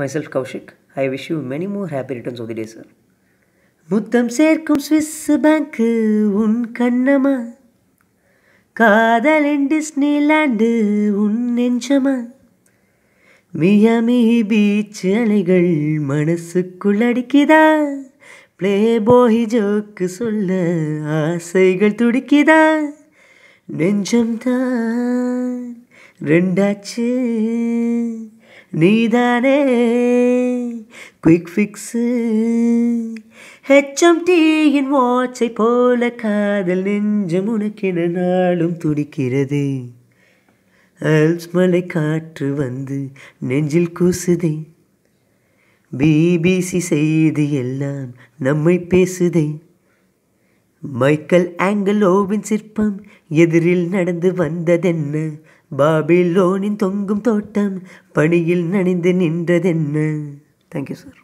myself Kaushik I wish you many more happy returns of the day sir முத்தம் சேர்க்கும் Swiss பேங்க்கு உன் கண்ணமா காதலன் டிஸ்னிலாண்டு உன் நெஞ்சமா மியாமி பீச் அலைகள் மனசுக்குள் அடிக்குதா ப்ளே போய் ஜோக்கு சொல்ல ஆசைகள் துடிக்குதா நெஞ்சம்தான் ரெண்டாச்சு நீதானே குயிக் ஃபிக்ஸு ஹெச்எம்டியின் வாட்சை போல காதல் நெஞ்சம் உனக்கென நாளும் துடிக்கிறது அல்ஸ் மலை காற்று வந்து நெஞ்சில் கூசுதே பிபிசி செய்தி எல்லாம் நம்மை பேசுதேன் மைக்கேல் ஆங்கலோவின் சிற்பம் எதிரில் நடந்து வந்ததென்ன பாபிலோனின் தொங்கும் தோட்டம் பணியில் நனைந்து நின்றதென்ன தேங்க்யூ சார்